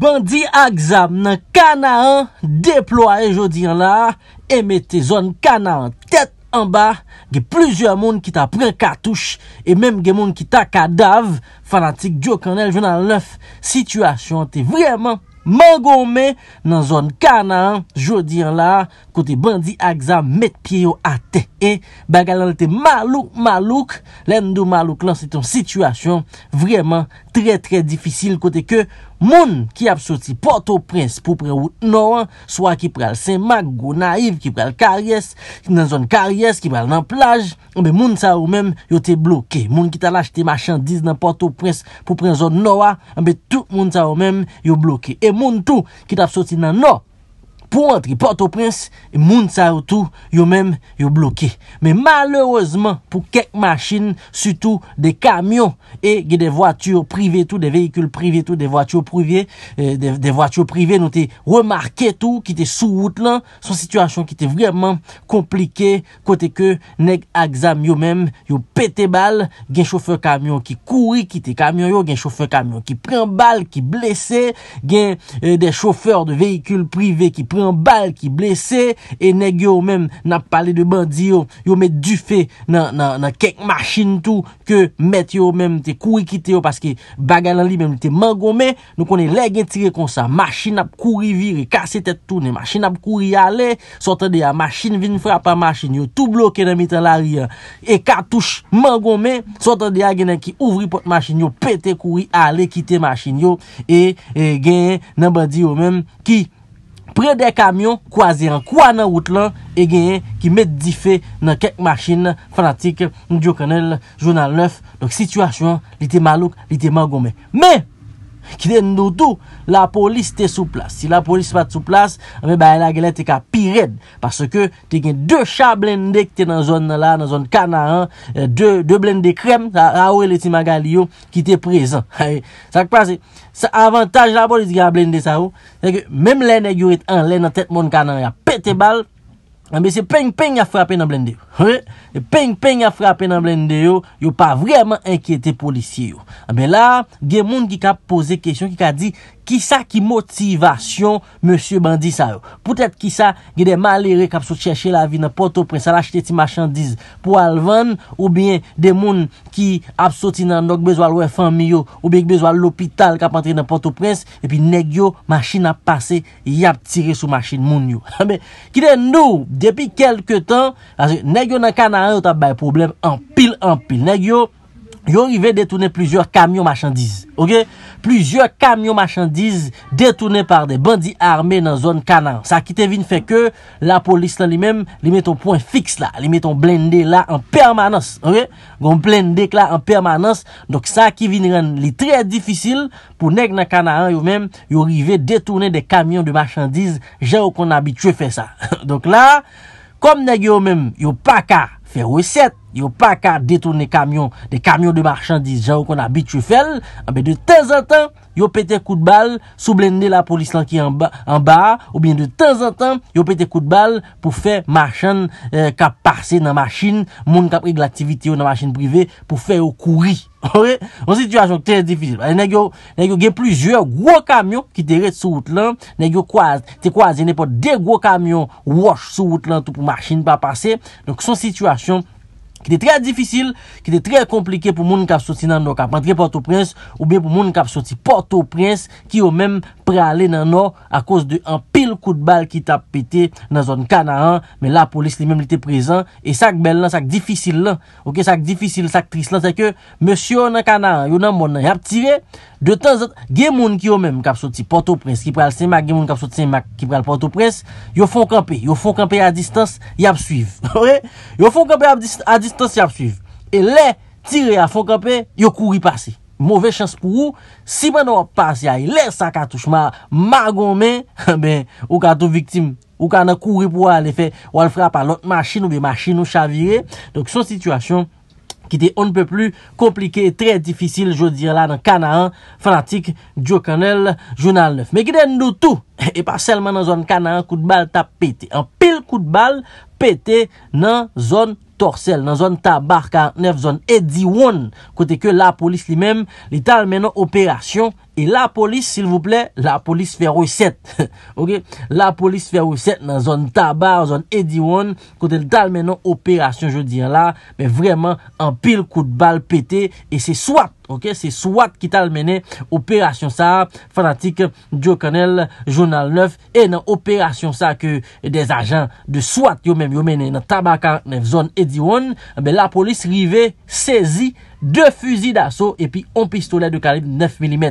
Bandi Akzam nan Kanaan Deploye jodi an la E mette zon Kanaan Tet an ba Ge plizye moun ki ta pren katouche E menm ge moun ki ta kadav Fanatik Djo Kanel Je nan lef Sityasyon te vreman Mangome nan zon Kanaan Jodi an la Kote Bandi Akzam mette pye yo ate E baga nan te Malouk Malouk Len do Malouk lan se ton sityasyon Vreman tre tre difisil Kote ke Moun ki ap soti Port-au-Prince pou pre ou noua, swa ki pre al Saint-Marc, Gounaive, ki pre al Caries, ki pre al nan plaj, anbe moun sa ou men yo te bloke. Moun ki talache te machandise nan Port-au-Prince pou pre ou noua, anbe tout moun sa ou men yo bloke. E moun tou ki tap soti nan noua, pwantri, porto prins, moun sa ou tou, yo men, yo bloké. Men, malheureseman, pou kek machin, sutou, de kamyon e gen de watyur privé tou, de veykul privé tou, de watyur privé, de watyur privé nou te remarke tou, ki te sou wout lan, sou situasyon ki te vryeman komplike kote ke neg aksam yo men, yo pete bal, gen choufeu kamyon ki kouri, ki te kamyon yo, gen choufeu kamyon ki pren bal, ki blese, gen euh, de choufeur de veykul privé ki pren An bal ki blese E neg yo men Nap pale de bandi yo Yo met dufe Nan kenk masin tou Ke met yo men Te koui kite yo Paske baga lan li Men te man gome Nou konen le gen tire konsa Masin ap koui vire Kase tet tou ne Masin ap koui ale Sotan de ya Masin vin frapa Masin yo Tou bloke nan mitan lari E katouche Man gome Sotan de ya Genen ki ouvri pot masin yo Pete koui Ale kite masin yo E, e genen Nan bandi yo men Ki koui Pre de kamyon, kwa zyan, kwa nan wot lan, e genyen ki met dife nan kek machine fanatik, nou diyo kanel, jounan lef, donk situasyon, li te malouk, li te man gome. Me! Kite nou tou, la polis te sou plas Si la polis pat sou plas Ame baye la gale te ka pi red Paske te gen 2 chablende Kite nan zon la, nan zon kanaran 2 euh, blende krem Ra oure li ti magali yo Kite prezant Sa avantage la polis gen a blende sa ou Meme lene yurit an Lene tet moun kanaran ya pete bal Ambe se pen pen ya frapen nan blende yo. He? Pen pen ya frapen nan blende yo. Yo pa vreman enkyete polisi yo. Ambe la, gen moun ki ka pose kesyon, ki ka di... Kisa ki motivasyon monsye bandi sa yo? Poutet kisa gede malere kap sot cheshe la vi nan Port-au-Prince alachete ti machandiz pou alvan ou bien de moun ki ap soti nan dok bezwa lwe fanmi yo ou bien bezwa lopital kap antre nan Port-au-Prince epi negyo machina pase yap tire sou machin moun yo. Kide nou depi kelke tan, negyo nan kanaryo tap bay problem anpil anpil negyo Yo rive detounen plusieurs camion machandise. Plusieurs camion machandise detounen par de bandi armé nan zon kanan. Sa ki te vin fè ke la polis lan li men, li meton point fix la. Li meton blendé la en permanence. Gon blendé la en permanence. Sa ki vin ren li trè difficile pou neg nan kanan yo men, yo rive detounen de camion de machandise. Je ou kon abitue fè sa. Donc la, kom neg yo men, yo pa ka fè resèt. yo pa ka detourne kamyon, de kamyon eh de marchandise, jan ou kon a bitu fel, anbe de tenzantan, yo pete kout bal, sou blende la polis lanki anba, ou bien de tenzantan, yo pete kout bal, pou fe marchand, ka euh, pase nan marchin, moun ka prik de l'aktivite yo nan marchin prive, pou fe yo kouri, oré, an situasyon tez difizil, anegyo gen plizye, gwo kamyon, ki te ret sou wout lan, anegyo kwa, te kwa, ze nepo de gwo kamyon, wosh sou wout lan, tou pou marchin pa pase, donc son situasyon, Ki te trè difisil, ki te trè komplike pou moun kap soti nan loka. Pantre Port-au-Prince ou bien pou moun kap soti Port-au-Prince ki yo mèm prale nan nou a kouse de an pil kou de bal ki tap pete nan zon Kanaan, men la polis li menm li te prezan, e sak bel lan, sak difisil lan, ok, sak difisil, sak tris lan, se ke, monsyon nan Kanaan, yon nan moun nan, yap tire, de tan zot, gen moun ki yo menm kap soti, porto pres, ki pral sema, gen moun kap soti sema, ki pral porto pres, yo fon kampe, yo fon kampe a distans, yap suive, yo fon kampe a distans, yap suive, e le tire a fon kampe, yo kouri pase, Mouve chans pou ou, si mè nan wap pas yay, lè sa katou chma, magon mè, mè eh ou ka tou viktim, ou ka nan kouri pou wale fè, wale frapa lòt machin ou vè machin ou chavire. Donk son situasyon ki te onn pè plu komplike, trè difisil, jò di la nan Kanaan, fanatik Djo Kanel, Jounal 9. Mè ki den nou tou, e pa selman nan zon Kanaan, kout bal tap pète, an pil kout bal pète nan zon Kanaan. Torsel nan zon tabar 49 zon 81 kote ke la polis li mem li tal menon operasyon E la polis, s'il vous plè, la polis fè roi sèt. La polis fè roi sèt nan zon tabak, zon ediwoun, kote l talmen nan operasyon je diyan la, ben vreman an pil kout bal pète, e se swat, ok, se swat ki talmen nan operasyon sa, fanatik, Djo Kanel, Jounal 9, e nan operasyon sa ke de zajan de swat yo men, yo men nan tabak, nan zon ediwoun, eh be la polis rive, sezi, 2 fuzi daso E pi 1 pistolet de kalib 9 mm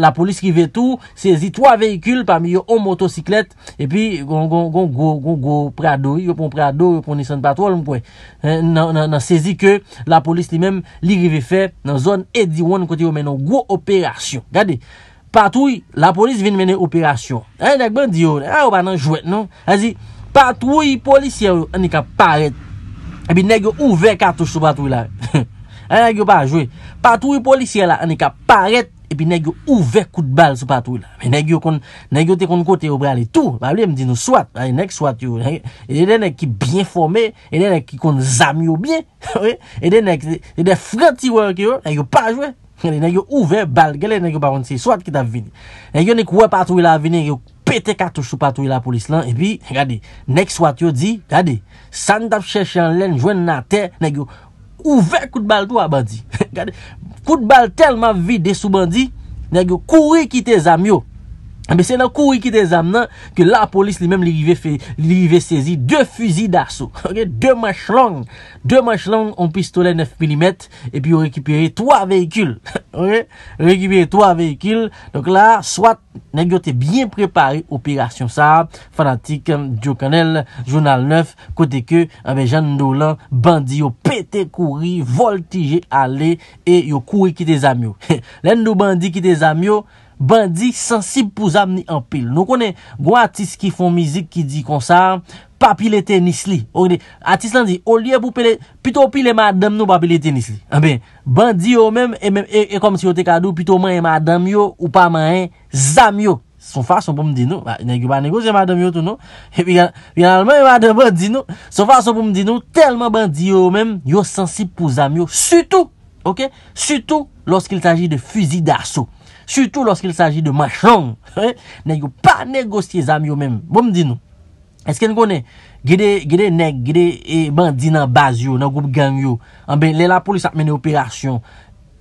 La polis ki ve tou Sezi 3 vehikul Parmi yo 1 motosiklet E pi Gon go go go Prado Yo pon prado Yo pon Nissan Patrol Nan sezi ke La polis li mem Li ve fe Nan zon Edywan Koti yo menon Gwo operasyon Gade Patoui La polis vin menen operasyon E dik ben diyo A yo banan jwet non E di Patoui Polisyen yo Ani ka paret E bi neg yo ouve Katouj sou patoui la E di Nèk yo pa jwe, patou yu polisye la ane ka paret e pi nèk yo ouve kout bal sou patou yu la. Mè nèk yo kon, nèk yo te kon kote yo brale tou, mabli mdi nou swat. Nèk swat yo, edè nèk ki byen formè, edè nèk ki kon zami yo byen, edè nèk, edè fred ti wèk yo, nèk yo pa jwe, nèk yo ouve bal, gelè nèk yo parontse, swat ki ta vini. Nèk yo nèk wè patou yu la vini, nèk yo pete katouj sou patou yu la polis lan, e pi, gade, nèk swat yo di, gade, san tap chèche an lèn, jwen nan tè, Ouve koutbal tou a bandi Koutbal tel ma vide sou bandi Nèk yo kouri ki te zamyo Se nan kouri ki te zam nan, ke la polis li menm li li ve sezi 2 fuzi daso. 2 machlang. 2 machlang, on pistole 9 mm, e pi yo rekipere 3 veykul. Rekipere 3 veykul. Donc la, swat, nan yo te bien prepare, operasyon sa, fanatik, Joe Canel, Jounal 9, kote ke, anve jan nou lan, bandi yo pete kouri, voltije ale, e yo kouri ki te zam yo. Len nou bandi ki te zam yo, Bandi sensib pou zam ni anpil. Nou konen gwa atis ki fon mizik ki di konsan papil ete nisli. Atis lan di, olye pou pele, pito pile madem nou papil ete nisli. Ah bandi yo men, e, e, e kom si yo te kadou, pito manye madem yo ou pa manye zam yo. Son farson pou mdi nou, nan gwa negosye madem yo tout nou. E pi ganalman e yo madem pou mdi nou, son farson pou mdi nou, telman bandi yo men, yo sensib pou zam yo. Soutou, ok, soutou, losk il taji de fuzi daso. Soutou lorsk il saji de machan. Ne yo pa negosye zam yo menm. Bon mdi nou. Esken konen, gede nek, gede bandi nan baz yo, nan goup gang yo. An ben, le la polis apmene operasyon.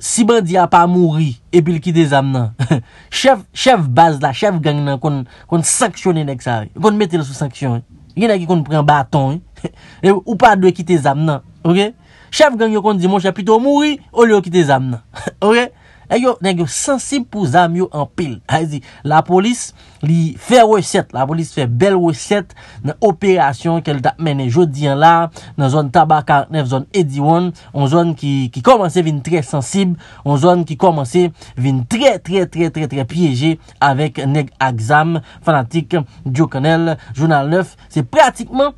Si bandi a pa mouri, e bil kite zam nan. Chef baz la, chef gang nan, kon sanksyone nek sa. Kon mette la sou sanksyon. Gen a ki kon pren baton. Ou pa dwe kite zam nan. Chef gang yo kon di monsha pito mouri, ou li yo kite zam nan. Ok? E yo, nèk yo sensib pou zam yo an pil. Hay e zi, la polis li fè wè set, la polis fè bel wè set, nan operasyon kel da mènen jodi an la, nan zon tabak 49, zon 81, an zon ki komanse vin trè sensib, an zon ki komanse vin trè, trè, trè, trè, trè, trè piyeje avèk nèk aksam, fanatik, Diokanel, Jounal 9, se pratikman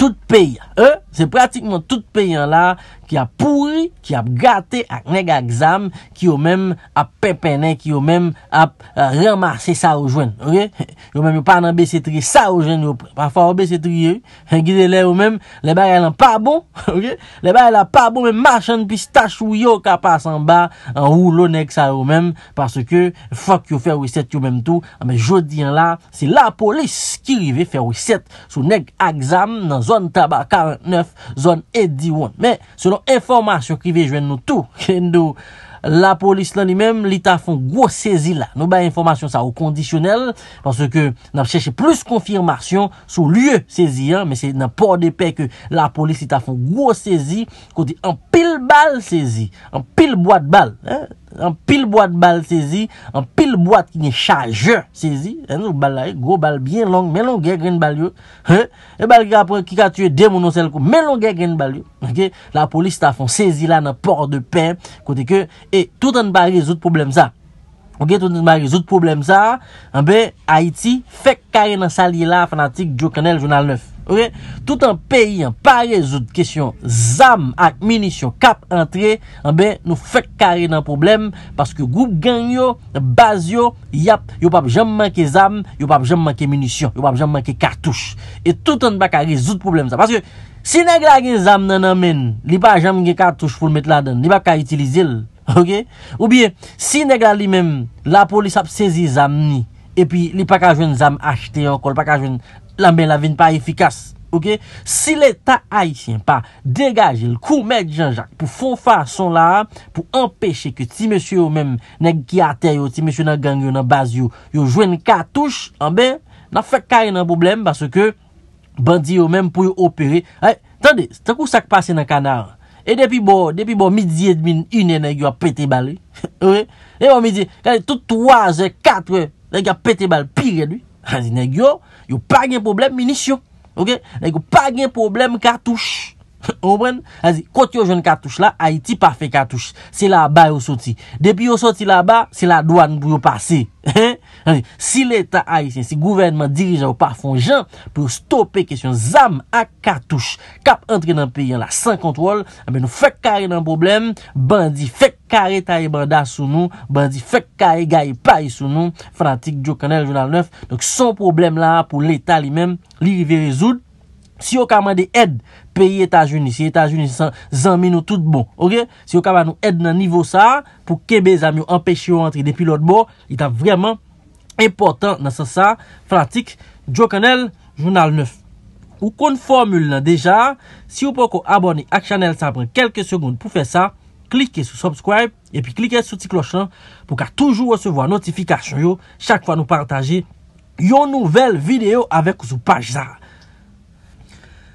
tout pey e, an la, ki ap pouri, ki ap gate ak neg aksam, ki yo mem ap pepene, ki yo mem ap ramase sa ou jwen, ok? Yo mem yo pa nan besetri, sa ou jwen yo pa fa ou besetri yo, gide le ou mem, le ba yel an pa bon, ok? Le ba yel an pa bon, men machan pistache ou yo kapas an ba, an roulo neg sa ou mem, parce ke fok yo fe wiset yo mem tou, ame jodi an la, se la polis ki rive fe wiset sou neg aksam nan zon taba 49 zon 81, men selon informasyon kive jwen nou tou, jwen nou la polis lan li mem, li ta fon gwo sezi la, nou ba informasyon sa ou kondisyonel, panse ke nan seche plus konfirmasyon sou lye sezi, men se nan por de pe ke la polis li ta fon gwo sezi kon di an pil bal sezi an pil boad bal, he An pil boate bal sezi An pil boate ki ni chaje sezi E nou bal la e, go bal bien long Men lon gen gen bal yo E bal ki apre, ki ka tue demouno sel ko Men lon gen gen bal yo La polis ta fon sezi la nan por de pen Kote ke, e, tout an ba rezout problem sa Ok, tout an ba rezout problem sa An be, Haiti Fek kare nan sali la fanatik Djo kenel jounal 9 Tout an peyi an pare zout Kesyon zam ak minisyon Kap entre, anbe nou fek kare Nan problem, paske goup genyo Basyo, yap Yo pap jem manke zam, yo pap jem manke Minisyon, yo pap jem manke kartouche Et tout an baka rezout problem sa Paske si negla gen zam nan amene Li pa jam gen kartouche foul met la den Li baka itilize l, ok Ou bien, si negla li men La polis ap sezi zam ni Et pi li pakajwen zam achete an kol Pakajwen la men la ven pa efikas, ok? Si le ta aisyen pa degaje l koumèd janjak pou fon fason la, pou empèche ke ti mèsyou yo men nèk ki atè yo, ti mèsyou nan gang yo nan baz yo, yo jwen katouche, an ben, nan fèk kèy nan boblem, basè ke bandi yo men pou yo opere. Tande, stèk ou sak pase nan kanar? E depi bo midye min inè nèk yo apete balè? E bon midye, kène toutouazè, katre, nèk yo apete balè, pire dwi. Hazi, neg yo, yo pa gen problem minisyon. Ok? Neg yo pa gen problem kartouche. Ombren? Hazi, koti yo jen kartouche la, Haiti pa fe kartouche. Se la ba yo soti. Depi yo soti la ba, se la douane pou yo pase. He he he. Si l'Etat a isen, si gouvernement dirijan ou pa fonjan pou stoppe kesyon zam ak katouche kap entre nan peyi an la san kontrol ame eh nou fek kare nan problem bandi fek kare ta e bandas sou nou bandi fek kare ga e pay sou nou frantik Djo Kanel, Jounal 9 donc son problem la pou l'Etat li men li rive rezoud si yo kama de ed peyi Etajouni si Etajouni san zanmi nou tout bon si yo kama nou ed nan nivou sa pou kebe zami ou empèche yo entre depi l'otbo yi tap vreman Impotant nan sa sa, fratik, jok anel, jounal 9. Ou kon formule nan deja, si ou pou kon abonni ak chanel sa pran kelke segonde pou fe sa, klike sou subscribe, epi klike sou ti klochan pou ka toujou recevo a notifikasyon yo, chak fwa nou partaje yon nouvel video avek sou pajza.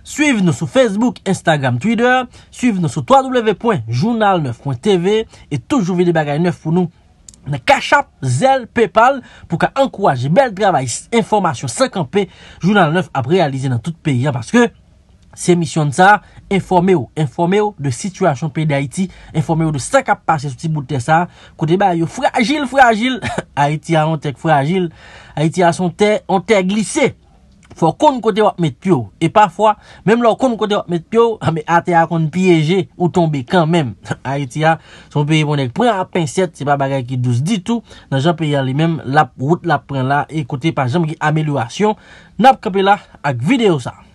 Suiv nan sou Facebook, Instagram, Twitter, suiv nan sou www.jounal9.tv et toujou vide bagay 9 pou nou. Nè kachap, zèl, pépal pou ka ankouwaje bel dravay, informasyon 50p, jounan 9 ap realize nan tout pèryan. Parce que se misyon sa informè ou, informè ou de situasyon pèryan d'Haïti, informè ou de 50p, se souti boutè sa. Kote ba yo fwagil, fwagil, Haïti a ontèk fwagil, Haïti a son tè, ontèk glissè. Fwa kon kote wak met pyo E pafwa Mem lo kon kote wak met pyo Ame ate a kon pyeje Ou tombe kanmem A iti ya Son pe yon ek pre a pen set Se pa bagay ki douz ditou Nan jan pe yon li men Lap wout lap pre la E kote panjom ki amelwasyon Nap kapela ak video sa